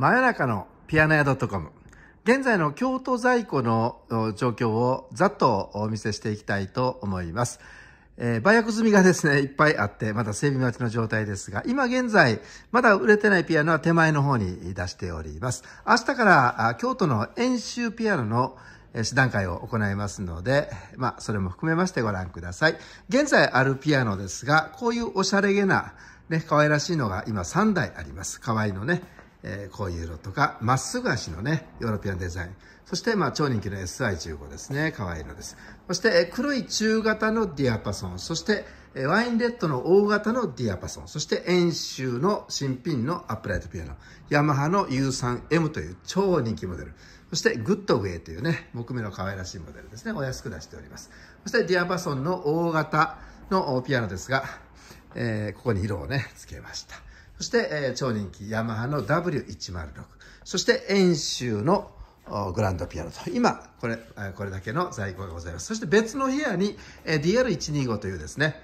真夜中のピアノ屋 .com。現在の京都在庫の状況をざっとお見せしていきたいと思います。えー、売約済みがですね、いっぱいあって、まだ整備待ちの状態ですが、今現在、まだ売れてないピアノは手前の方に出しております。明日から、京都の演習ピアノの試談会を行いますので、まあ、それも含めましてご覧ください。現在あるピアノですが、こういうおしゃれげな、ね、可愛らしいのが今3台あります。可愛いのね。えー、こういう色とか、まっすぐ足のね、ヨーロピアンデザイン。そして、まあ、超人気の SI15 ですね。可愛い色です。そして、え黒い中型のディアパソン。そして、えワインレッドの大型のディアパソン。そして、円周の新品のアップライトピアノ。ヤマハの U3M という超人気モデル。そして、グッドウェイというね、木目の可愛らしいモデルですね。お安く出しております。そして、ディアパソンの大型のピアノですが、えー、ここに色をね、つけました。そして、えー、超人気ヤマハの W106。そして、遠州のグランドピアノと。今、これ、これだけの在庫がございます。そして別の部屋に、えー、DR125 というですね、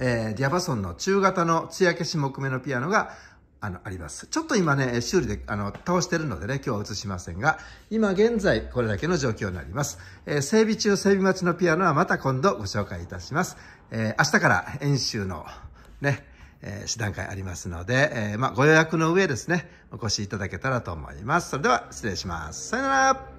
えー、ディアパソンの中型の艶消し木目のピアノが、あの、あります。ちょっと今ね、修理で、あの、倒してるのでね、今日は映しませんが、今現在、これだけの状況になります。えー、整備中、整備待ちのピアノはまた今度ご紹介いたします。えー、明日から演習の、ね、えー、試談会ありますので、えー、まあ、ご予約の上ですね、お越しいただけたらと思います。それでは、失礼します。さよなら